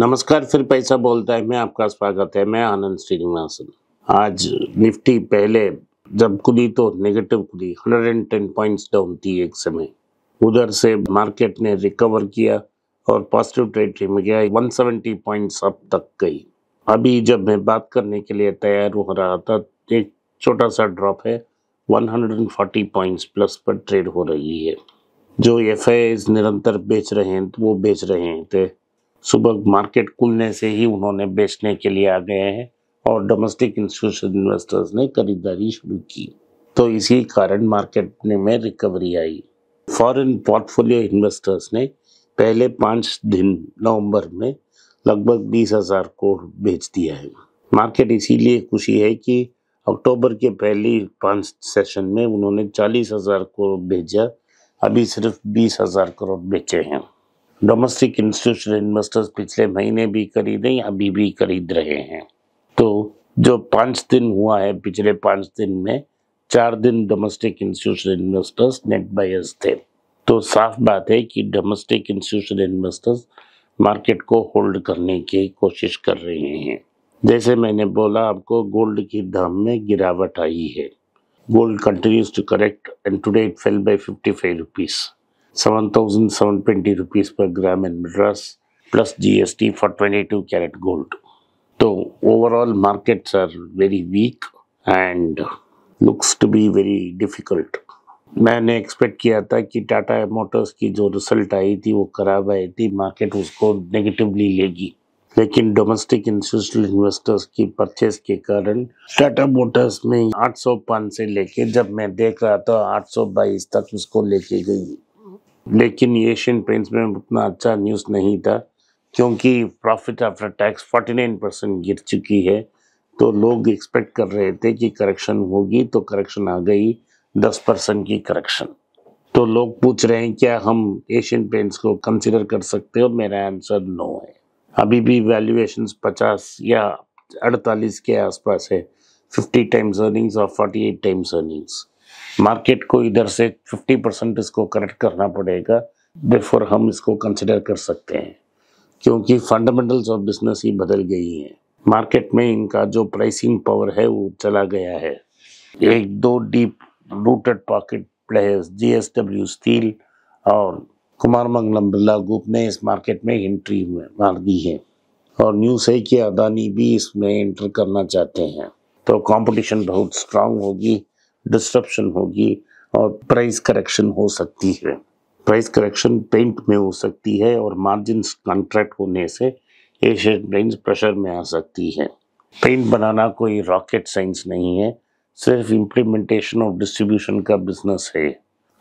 नमस्कार फिर पैसा बोलता है मैं आपका स्वागत है मैं आनंद श्रीनिवासन आज निफ्टी पहले जब खुली तो नेगेटिव खुली 110 पॉइंट्स डाउन थी एक समय उधर से मार्केट ने रिकवर किया और पॉजिटिव टेरिटरी में गया 170 पॉइंट्स अब तक गई अभी जब मैं बात करने के लिए तैयार हो रहा था एक छोटा सा ड्रॉप है 140 पॉइंट्स प्लस पर ट्रेड हो रही है जो एफ निरंतर बेच रहे हैं तो वो बेच रहे थे सुबह मार्केट खुलने से ही उन्होंने बेचने के लिए आ गए हैं और डोमेस्टिक इंस्टीट्यूशन इन्वेस्टर्स ने खरीदारी शुरू की तो इसी कारण मार्केट में रिकवरी आई फॉरेन पोर्टफोलियो इन्वेस्टर्स ने पहले पाँच दिन नवंबर में लगभग बीस हज़ार करोड़ बेच दिया है मार्केट इसीलिए खुशी है कि अक्टूबर के पहले पाँच सेशन में उन्होंने चालीस हज़ार करोड़ भेजा अभी सिर्फ बीस हज़ार करोड़ बेचे हैं डोमेस्टिक इंस्टीट्यूशनल इन्वेस्टर्स पिछले महीने भी खरीदे अभी भी खरीद रहे हैं तो जो पाँच दिन हुआ है पिछले पाँच दिन में चार दिन domestic institutional investors net buyers थे तो साफ बात है कि डोमेस्टिक इंस्टीट्यूशनल इन्वेस्टर्स मार्केट को होल्ड करने की कोशिश कर रहे हैं जैसे मैंने बोला आपको गोल्ड की दाम में गिरावट आई है gold continues to correct and today it fell by fifty five rupees 7,720 rupees per gram in Madras plus GST for 22 karat gold. So तो overall markets are very weak and looks to be very difficult. मैंने expect किया था कि Tata Motors की जो result आई थी वो खराब आई थी मार्केट उसको नेगेटिवली लेगी लेकिन डोमेस्टिक इंस्टीट्यूशनल इन्वेस्टर्स की परचेस के कारण टाटा मोटर्स में 805 से लेके जब मैं देख रहा था 822 तक उसको लेके गई लेकिन एशियन पेंट्स में उतना अच्छा न्यूज़ नहीं था क्योंकि प्रॉफिट आफ्टर टैक्स 49 परसेंट गिर चुकी है तो लोग एक्सपेक्ट कर रहे थे कि करेक्शन होगी तो करेक्शन आ गई 10 परसेंट की करेक्शन तो लोग पूछ रहे हैं क्या हम एशियन पेंट्स को कंसिडर कर सकते हो मेरा आंसर नो है अभी भी वैल्यूएशन 50 या 48 के आसपास है 50 टाइम्स अर्निंग्स और 48 टाइम्स अर्निंग्स मार्केट को इधर से 50 परसेंट इसको करेक्ट करना पड़ेगा बिफोर हम इसको कंसिडर कर सकते हैं क्योंकि फंडामेंटल्स ऑफ बिजनेस ही बदल गई हैं मार्केट में इनका जो प्राइसिंग पावर है वो चला गया है एक दो deep rooted pocket players W steel और कुमार मंगलम बिरला ग्रुप ने इस मार्केट में एंट्री मार दी है और न्यूज़ है कि अदानी भी इसमें एंटर करना चाहते हैं तो कंपटीशन बहुत स्ट्रांग होगी डिस्ट्रप्शन होगी और प्राइस करेक्शन हो सकती है प्राइस करेक्शन पेंट में हो सकती है और मार्जिन कॉन्ट्रैक्ट होने से एशियन पेंट्स प्रेशर में आ सकती है पेंट बनाना कोई रॉकेट साइंस नहीं है सिर्फ इम्प्लीमेंटेशन और डिस्ट्रीब्यूशन का बिजनेस है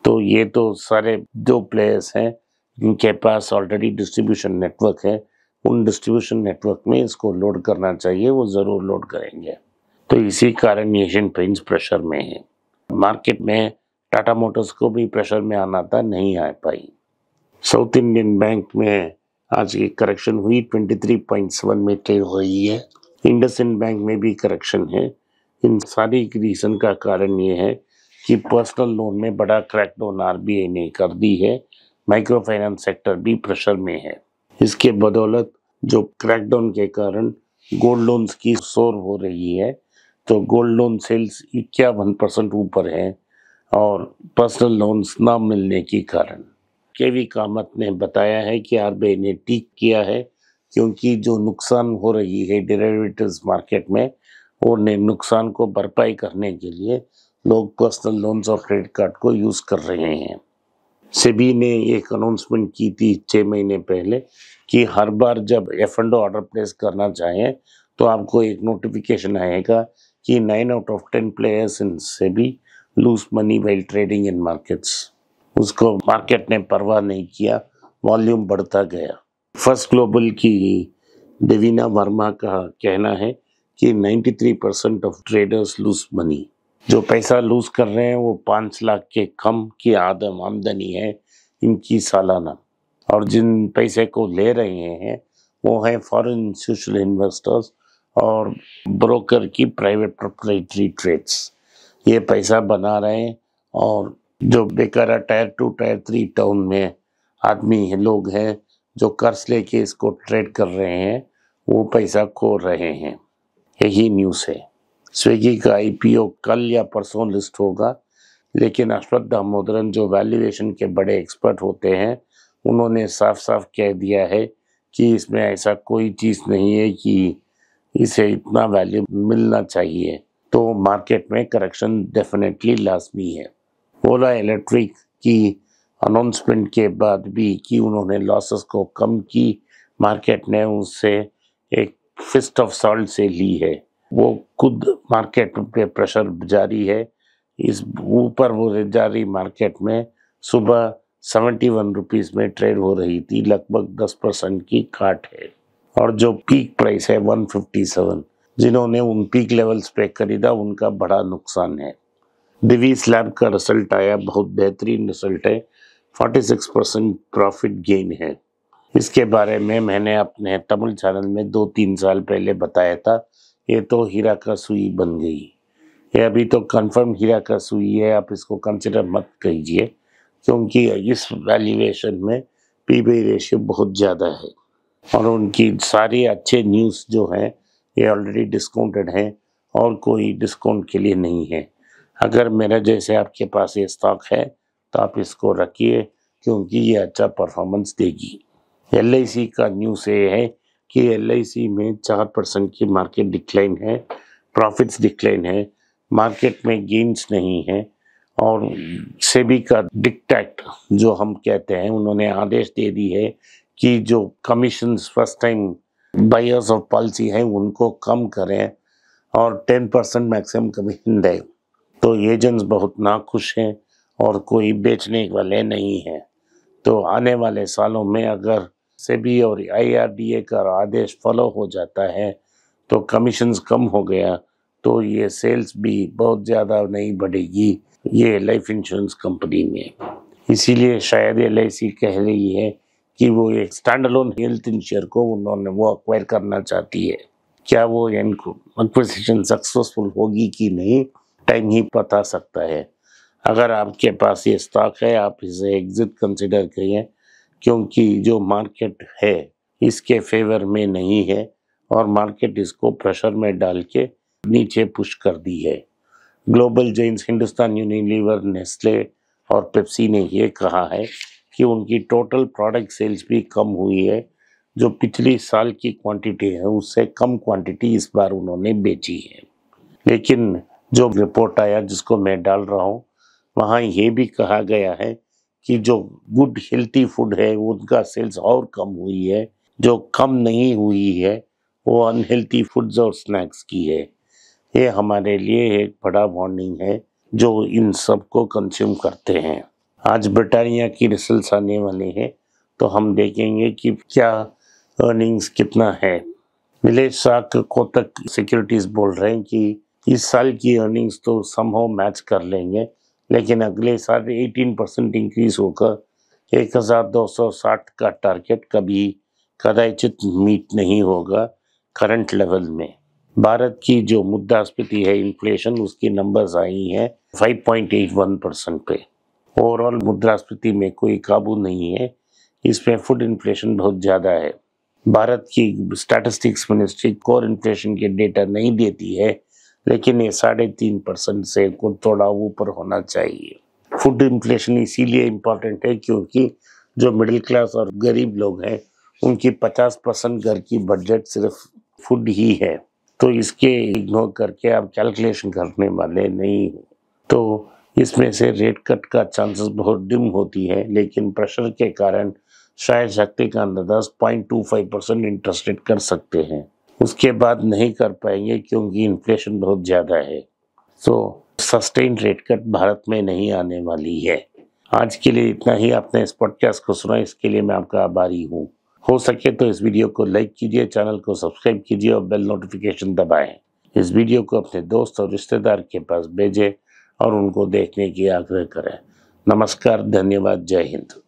तो ये तो सारे जो प्लेयर्स हैं जिनके पास ऑलरेडी डिस्ट्रीब्यूशन नेटवर्क है उन डिस्ट्रीब्यूशन नेटवर्क में इसको लोड करना चाहिए वो ज़रूर लोड करेंगे तो इसी कारण एशियन पेंट्स प्रेशर में है मार्केट में टाटा मोटर्स को भी प्रेशर में आना था नहीं आ पाई साउथ इंडियन बैंक में आज की करेक्शन हुई 23.7 में ट्रेड हुई है इंडस बैंक में भी करेक्शन है इन सारी रीजन का कारण ये है कि पर्सनल लोन में बड़ा क्रैक डाउन आरबीआई ने कर दी है माइक्रो फाइनेंस सेक्टर भी प्रेशर में है इसके बदौलत जो क्रैकडाउन के कारण गोल्ड लोन्स की शोर हो रही है तो गोल्ड लोन सेल्स इक्यावन परसेंट ऊपर हैं और पर्सनल लोन्स न मिलने के कारण के वी कामत ने बताया है कि आरबीआई ने टीक किया है क्योंकि जो नुकसान हो रही है डेरिवेटिव्स मार्केट में और नुकसान को भरपाई करने के लिए लोग पर्सनल लोन्स और क्रेडिट कार्ड को यूज़ कर रहे हैं सेबी ने एक अनाउंसमेंट की थी छः महीने पहले कि हर बार जब एफ एंड ऑर्डर प्लेस करना चाहें तो आपको एक नोटिफिकेशन आएगा कि 9 out of 10 players in SEBI lose money while trading in markets उसको मार्केट ने परवाह नहीं किया वॉल्यूम बढ़ता गया फर्स्ट ग्लोबल की देवीना वर्मा का कहना है कि 93 percent of traders lose money जो पैसा लूज कर रहे हैं वो पाँच लाख के कम की आदम आमदनी है इनकी सालाना और जिन पैसे को ले रहे हैं वो है फॉरेन इंस्टीट्यूशनल इन्वेस्टर्स और ब्रोकर की प्राइवेट प्रोपरेटरी ट्रेड्स ये पैसा बना रहे हैं और जो बेकारा tier two tier three town में आदमी है लोग हैं जो कर्ज लेके इसको ट्रेड कर रहे हैं वो पैसा खो रहे हैं यही न्यूज़ है स्विगी का आईपीओ कल या परसों लिस्ट होगा लेकिन अश्वत दामोदरन जो वैल्यूएशन के बड़े एक्सपर्ट होते हैं उन्होंने साफ साफ कह दिया है कि इसमें ऐसा कोई चीज़ नहीं है कि इसे इतना वैल्यू मिलना चाहिए तो मार्केट में करेक्शन डेफिनेटली लाजमी है ओला इलेक्ट्रिक की अनाउंसमेंट के बाद भी कि उन्होंने लॉसेस को कम की मार्केट ने उससे एक फिस्ट ऑफ सॉल्ट से ली है वो खुद मार्केट पे प्रेशर जारी है इस ऊपर वो जारी मार्केट में सुबह सेवेंटी वन रुपीज़ में ट्रेड हो रही थी लगभग दस परसेंट की काट है और जो पीक प्राइस है 157 जिन्होंने उन पीक लेवल्स पे खरीदा उनका बड़ा नुकसान है दिवी स्लैब का रिजल्ट आया बहुत बेहतरीन रिजल्ट है 46 परसेंट प्रॉफिट गेन है इसके बारे में मैंने अपने तमिल चैनल में दो तीन साल पहले बताया था ये तो हीरा का सुई बन गई ये अभी तो कंफर्म हीरा का सुई है आप इसको कंसिडर मत कीजिए क्योंकि इस वैल्यूएशन में पी रेशियो बहुत ज़्यादा है और उनकी सारे अच्छे न्यूज़ जो हैं ये ऑलरेडी डिस्काउंटेड हैं और कोई डिस्काउंट के लिए नहीं है अगर मेरे जैसे आपके पास ये स्टॉक है तो आप इसको रखिए क्योंकि ये अच्छा परफॉर्मेंस देगी एल का न्यूज़ ये है कि एल में चार परसेंट की मार्केट डिक्लाइन है प्रॉफिट्स डिक्लाइन है मार्केट में गेंस नहीं है और सेबी का डिक्टैक्ट जो हम कहते हैं उन्होंने आदेश दे दी है कि जो commission first time buyers of policy हैं उनको कम करें और टेन परसेंट मैक्सिमम कमीशन दें तो एजेंट्स बहुत नाखुश हैं और कोई बेचने वाले नहीं हैं तो आने वाले सालों में अगर सेबी और आईआरडीए का आदेश फॉलो हो जाता है तो कमीशन कम हो गया तो ये सेल्स भी बहुत ज़्यादा नहीं बढ़ेगी ये लाइफ इंश्योरेंस कंपनी में इसीलिए शायद एल कह रही है कि वो एक स्टैंड अलोन हेल्थ इंश्योर को उन्होंने वो अक्वायर करना चाहती है क्या वो एक्विजिशन सक्सेसफुल होगी कि नहीं टाइम ही बता सकता है अगर आपके पास ये स्टॉक है आप इसे एग्जिट कंसिडर करिए क्योंकि जो मार्केट है इसके फेवर में नहीं है और मार्केट इसको प्रेशर में डाल के नीचे पुश कर दी है global giants Hindustan Unilever Nestle और पेप्सी ने यह कहा है कि उनकी टोटल प्रोडक्ट सेल्स भी कम हुई है जो पिछले साल की क्वांटिटी है उससे कम क्वांटिटी इस बार उन्होंने बेची है लेकिन जो रिपोर्ट आया जिसको मैं डाल रहा हूँ वहाँ ये भी कहा गया है कि जो गुड हेल्थी फूड है उनका सेल्स और कम हुई है जो कम नहीं हुई है वो अनहेल्थी फूड्स और स्नैक्स की है ये हमारे लिए एक बड़ा वार्निंग है जो इन सब को कंज्यूम करते हैं आज ब्रिटानिया की रिसल्स आने वाली है तो हम देखेंगे कि क्या अर्निंग्स कितना है विलेज शाख को तक सिक्योरिटीज बोल रहे हैं कि इस साल की अर्निंग्स तो संभव मैच कर लेंगे लेकिन अगले साल 18 परसेंट इंक्रीज होकर 1260 का टारगेट कभी कदाचित मीट नहीं होगा करंट लेवल में भारत की जो मुद्रास्फीति है इन्फ्लेशन उसकी नंबर्स आई हैं 5.81 परसेंट पे ओवरऑल मुद्रास्फीति में कोई काबू नहीं है इसमें फूड इन्फ्लेशन बहुत ज़्यादा है भारत की स्टैटिस्टिक्स मिनिस्ट्री कोर इन्फ्लेशन के डेटा नहीं देती है लेकिन ये साढ़े तीन परसेंट से कुछ थोड़ा ऊपर होना चाहिए फूड इन्फ्लेशन इसीलिए इम्पॉर्टेंट है क्योंकि जो मिडिल क्लास और गरीब लोग हैं उनकी पचास परसेंट घर की बजट सिर्फ फूड ही है तो इसके इग्नोर करके आप कैलकुलेशन करने वाले नहीं हो तो इसमें से रेट कट का चांसेस बहुत डिम होती है लेकिन प्रेशर के कारण शायद का Das point two five percent interest rate कर सकते हैं उसके बाद नहीं कर पाएंगे क्योंकि इन्फ्लेशन बहुत ज़्यादा है तो सस्टेन रेट कट भारत में नहीं आने वाली है आज के लिए इतना ही आपने इस पॉडकास्ट को सुना इसके लिए मैं आपका आभारी हूँ हो सके तो इस वीडियो को लाइक कीजिए चैनल को सब्सक्राइब कीजिए और बेल नोटिफिकेशन दबाएं इस वीडियो को अपने दोस्त और रिश्तेदार के पास भेजें और उनको देखने की आग्रह करें नमस्कार धन्यवाद जय हिंद